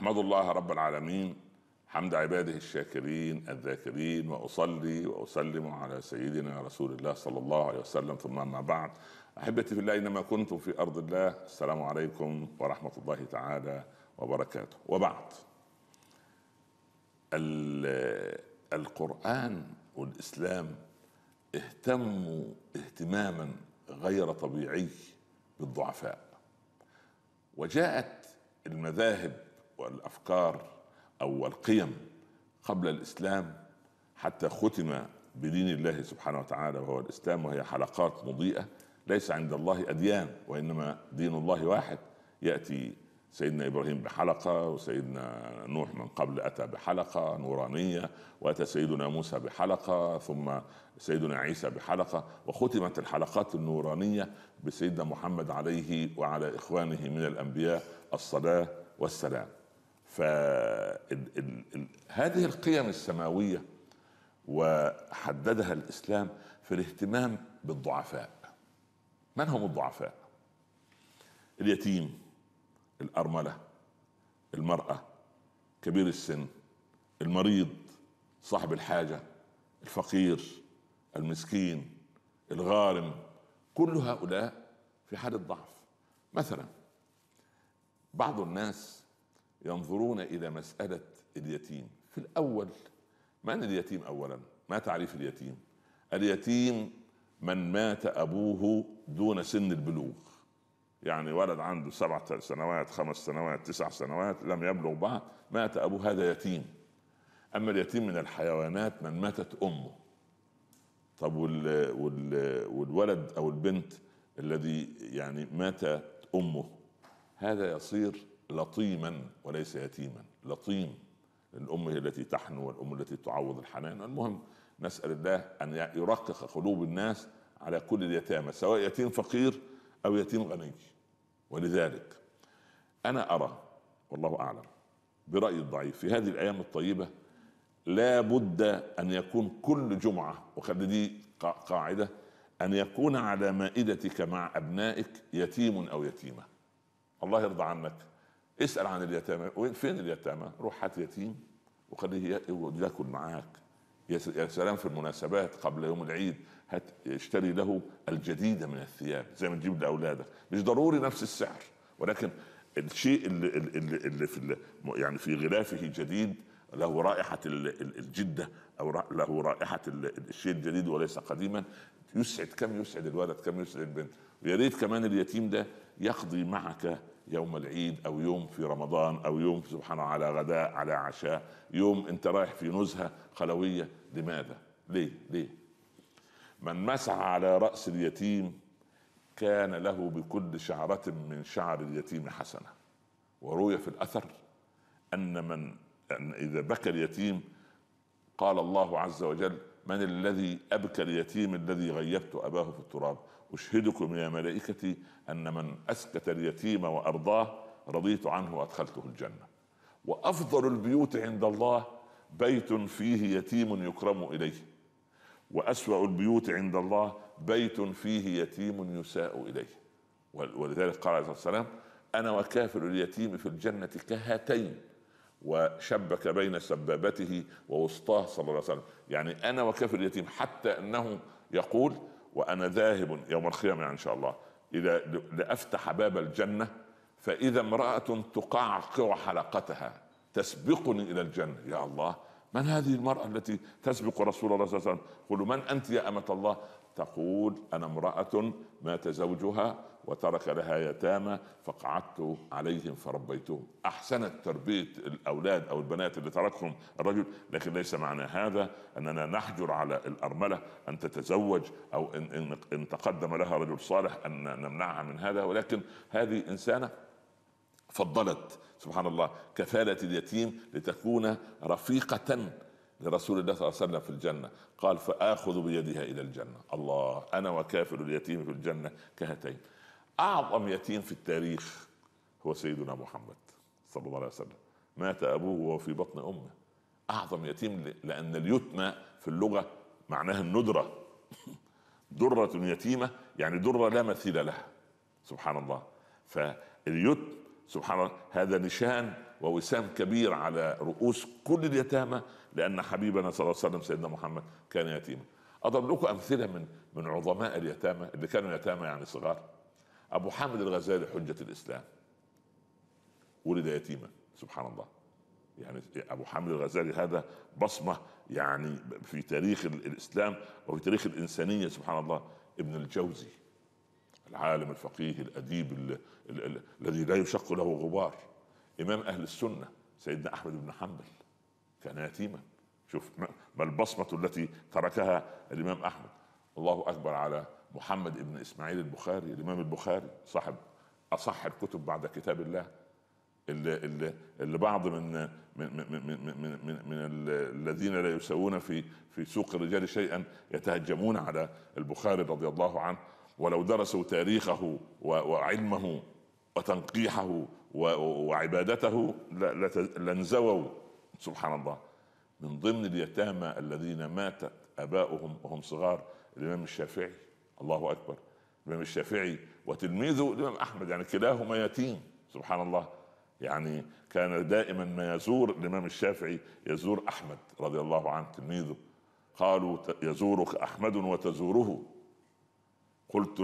احمد الله رب العالمين حمد عباده الشاكرين الذاكرين واصلي واسلم على سيدنا رسول الله صلى الله عليه وسلم ثم اما بعد احبتي في الله اينما كنتم في ارض الله السلام عليكم ورحمه الله تعالى وبركاته وبعد القران والاسلام اهتموا اهتماما غير طبيعي بالضعفاء وجاءت المذاهب والافكار او القيم قبل الاسلام حتى ختم بدين الله سبحانه وتعالى وهو الاسلام وهي حلقات مضيئه ليس عند الله اديان وانما دين الله واحد ياتي سيدنا ابراهيم بحلقه وسيدنا نوح من قبل اتى بحلقه نورانيه واتى سيدنا موسى بحلقه ثم سيدنا عيسى بحلقه وختمت الحلقات النورانيه بسيدنا محمد عليه وعلى اخوانه من الانبياء الصلاه والسلام فهذه القيم السماوية وحددها الإسلام في الاهتمام بالضعفاء من هم الضعفاء اليتيم الأرملة المرأة كبير السن المريض صاحب الحاجة الفقير المسكين الغارم كل هؤلاء في حالة ضعف مثلا بعض الناس ينظرون الى مساله اليتيم في الاول من اليتيم اولا ما تعريف اليتيم اليتيم من مات ابوه دون سن البلوغ يعني ولد عنده سبع سنوات خمس سنوات تسع سنوات لم يبلغ بعد مات ابوه هذا يتيم اما اليتيم من الحيوانات من ماتت امه طب وال وال والولد او البنت الذي يعني ماتت امه هذا يصير لطيما وليس يتيما لطيم الأم هي التي تحنو والأم التي تعوض الحنان المهم نسأل الله أن يرقق قلوب الناس على كل اليتامى سواء يتيم فقير أو يتيم غني ولذلك أنا أرى والله أعلم برأي الضعيف في هذه الأيام الطيبة لا بد أن يكون كل جمعة وخلي دي قاعدة أن يكون على مائدتك مع أبنائك يتيم أو يتيمة الله يرضى عنك اسال عن اليتامى وين فين اليتامى روح هات يتيم وخليه ياكل معاك يا سلام في المناسبات قبل يوم العيد هات اشتري له الجديده من الثياب زي ما تجيب لاولادك مش ضروري نفس السعر ولكن الشيء اللي, اللي, اللي في يعني في غلافه جديد له رائحة الجدة أو له رائحة الشيء الجديد وليس قديما يسعد كم يسعد الولد كم يسعد البنت ويا ريت كمان اليتيم ده يقضي معك يوم العيد او يوم في رمضان او يوم سبحان على غداء على عشاء يوم انت رايح في نزهه خلويه لماذا ليه ليه من مسعى على راس اليتيم كان له بكل شعره من شعر اليتيم حسنه وروي في الاثر ان من أن اذا بكى اليتيم قال الله عز وجل من الذي أبكى اليتيم الذي غيبت أباه في التراب أشهدكم يا ملائكتي أن من أسكت اليتيم وأرضاه رضيت عنه وأدخلته الجنة وأفضل البيوت عند الله بيت فيه يتيم يكرم إليه وأسوأ البيوت عند الله بيت فيه يتيم يساء إليه ولذلك قال عليه الصلاة والسلام أنا وكافر اليتيم في الجنة كهاتين وشبك بين سبابته ووسطاه صلى الله عليه وسلم يعني أنا وكافر اليتيم حتى أنه يقول وأنا ذاهب يوم القيامة إن شاء الله إلى لأفتح باب الجنة فإذا امرأة تقعقع حلقتها تسبقني إلى الجنة يا الله من هذه المرأة التي تسبق رسول الله صلى الله عليه وسلم قل من أنت يا أمة الله تقول أنا امرأة مات زوجها وترك لها يتامى فقعدت عليهم فربيتهم احسنت تربيه الاولاد او البنات اللي تركهم الرجل لكن ليس معنى هذا اننا نحجر على الارمله ان تتزوج او ان, إن, إن تقدم لها رجل صالح ان نمنعها من هذا ولكن هذه انسانه فضلت سبحان الله كفاله اليتيم لتكون رفيقه لرسول الله صلى الله عليه وسلم في الجنة قال فآخذ بيدها إلى الجنة الله أنا وكافر اليتيم في الجنة كهتين اعظم يتيم في التاريخ هو سيدنا محمد صلى الله عليه وسلم مات ابوه وهو في بطن امه اعظم يتيم لان اليتمى في اللغه معناها الندره درة يتيمة يعني درة لا مثيل لها سبحان الله فاليتم سبحان الله هذا نشان ووسام كبير على رؤوس كل اليتامى لأن حبيبنا صلى الله عليه وسلم سيدنا محمد كان يتيما أضرب لكم أمثلة من من عظماء اليتامى اللي كانوا يتامى يعني صغار ابو حامد الغزالي حجه الاسلام ولد يتيما سبحان الله يعني ابو حامد الغزالي هذا بصمه يعني في تاريخ الاسلام وفي تاريخ الانسانيه سبحان الله ابن الجوزي العالم الفقيه الاديب الذي لا يشق له غبار امام اهل السنه سيدنا احمد بن حنبل كان يتيما شوف ما البصمه التي تركها الامام احمد الله اكبر على محمد ابن اسماعيل البخاري الامام البخاري صاحب اصح الكتب بعد كتاب الله اللي, اللي, اللي بعض من من من من, من, من, من الذين لا يساوون في في سوق الرجال شيئا يتهجمون على البخاري رضي الله عنه ولو درسوا تاريخه وعلمه وتنقيحه وعبادته لانزووا سبحان الله من ضمن اليتامى الذين ماتت اباؤهم وهم صغار الامام الشافعي الله اكبر الامام الشافعي وتلميذه الامام احمد يعني كلاهما يتيم سبحان الله يعني كان دائما ما يزور الامام الشافعي يزور احمد رضي الله عنه تلميذه قالوا يزورك احمد وتزوره قلت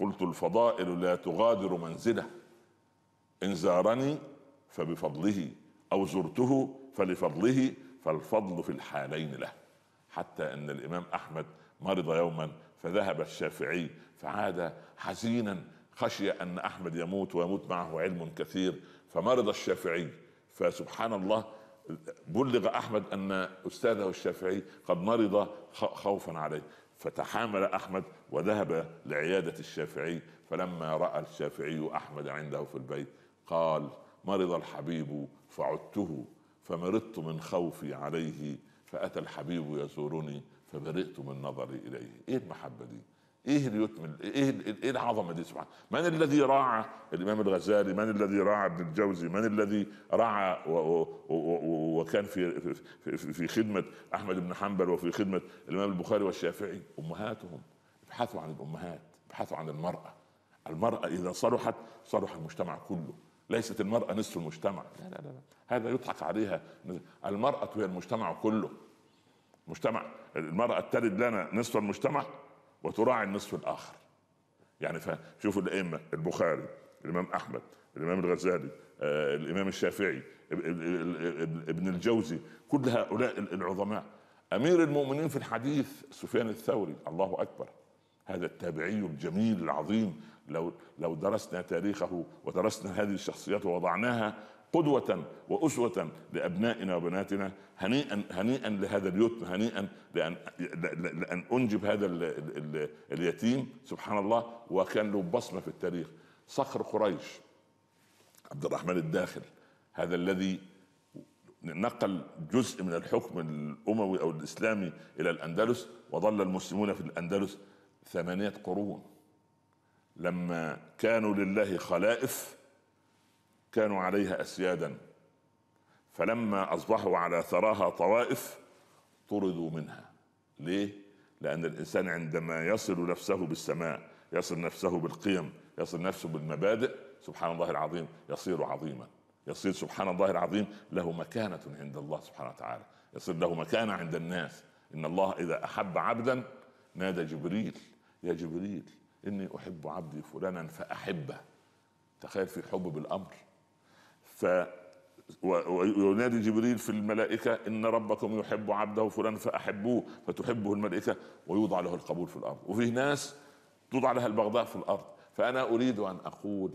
قلت الفضائل لا تغادر منزله ان زارني فبفضله او زرته فلفضله فالفضل في الحالين له حتى ان الامام احمد مرض يوما فذهب الشافعي فعاد حزينا خشي ان احمد يموت ويموت معه علم كثير فمرض الشافعي فسبحان الله بلغ احمد ان استاذه الشافعي قد مرض خوفا عليه فتحامل احمد وذهب لعياده الشافعي فلما راى الشافعي احمد عنده في البيت قال مرض الحبيب فعدته فمرضت من خوفي عليه فاتى الحبيب يزورني فبرئت من نظري اليه ايه المحبه دي ايه اليتم ايه ايه العظمه دي سبحان من الذي راعى الامام الغزالي من الذي راعى ابن الجوزي من الذي راعى وكان في في, في خدمه احمد بن حنبل وفي خدمه الامام البخاري والشافعي امهاتهم ابحثوا عن الامهات ابحثوا عن المراه المراه اذا صلحت صلح المجتمع كله ليست المراه نصف المجتمع لا لا لا هذا يضحك عليها المراه هي المجتمع كله مجتمع المرأة تلد لنا نصف المجتمع وتراعي النصف الآخر يعني فشوفوا الأئمة البخاري الإمام أحمد الإمام الغزالي آه، الإمام الشافعي ابن الجوزي كل هؤلاء العظماء أمير المؤمنين في الحديث سفيان الثوري الله أكبر هذا التابعي الجميل العظيم لو لو درسنا تاريخه ودرسنا هذه الشخصيات ووضعناها قدوة وأسوة لأبنائنا وبناتنا هنيئا هنيئا لهذا اليتم هنيئا لأن لأن أنجب هذا اليتيم سبحان الله وكان له بصمة في التاريخ صخر قريش عبد الرحمن الداخل هذا الذي نقل جزء من الحكم الأموي أو الإسلامي إلى الأندلس وظل المسلمون في الأندلس ثمانية قرون لما كانوا لله خلائف كانوا عليها أسيادا فلما أصبحوا على ثراها طوائف طردوا منها ليه؟ لأن الإنسان عندما يصل نفسه بالسماء يصل نفسه بالقيم يصل نفسه بالمبادئ سبحان الله العظيم يصير عظيما يصير سبحان الله العظيم له مكانة عند الله سبحانه وتعالى يصير له مكانة عند الناس إن الله إذا أحب عبدا نادى جبريل يا جبريل إني أحب عبدي فلانا فأحبه تخيل في حب بالأمر وينادي جبريل في الملائكة إن ربكم يحب عبده فلان فأحبوه فتحبه الملائكة ويوضع له القبول في الأرض وفيه ناس توضع لها البغضاء في الأرض فأنا أريد أن أقول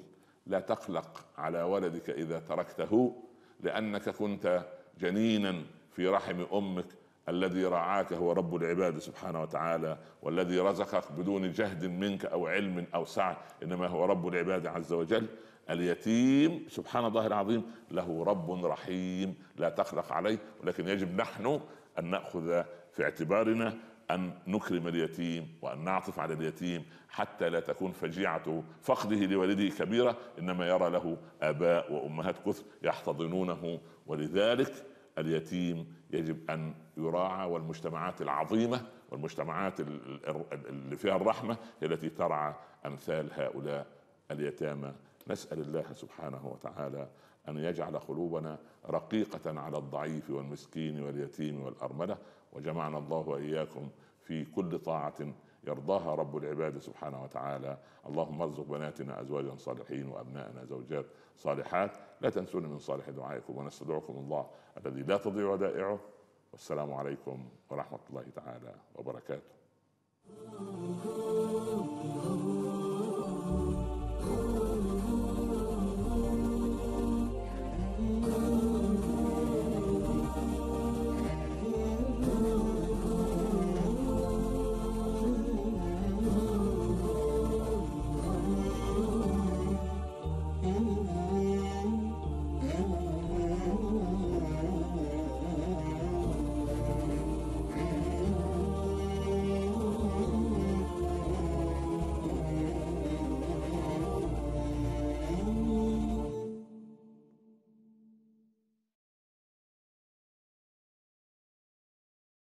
لا تقلق على ولدك إذا تركته لأنك كنت جنينا في رحم أمك الذي رعاك هو رب العباد سبحانه وتعالى والذي رزقك بدون جهد منك او علم او سعي انما هو رب العباد عز وجل اليتيم سبحان الله العظيم له رب رحيم لا تخلق عليه ولكن يجب نحن ان ناخذ في اعتبارنا ان نكرم اليتيم وان نعطف على اليتيم حتى لا تكون فجيعه فقده لوالده كبيره انما يرى له اباء وامهات كثر يحتضنونه ولذلك اليتيم يجب ان يراعى والمجتمعات العظيمه والمجتمعات اللي فيها الرحمه هي التي ترعى امثال هؤلاء اليتامى نسال الله سبحانه وتعالى ان يجعل قلوبنا رقيقه على الضعيف والمسكين واليتيم والارمله وجمعنا الله واياكم في كل طاعه يرضاها رب العباد سبحانه وتعالى اللهم ارزق بناتنا ازواجا صالحين وابنائنا زوجات صالحات لا تنسون من صالح دعائكم ونستدعكم الله الذي لا تضيع ودائعه والسلام عليكم ورحمه الله تعالى وبركاته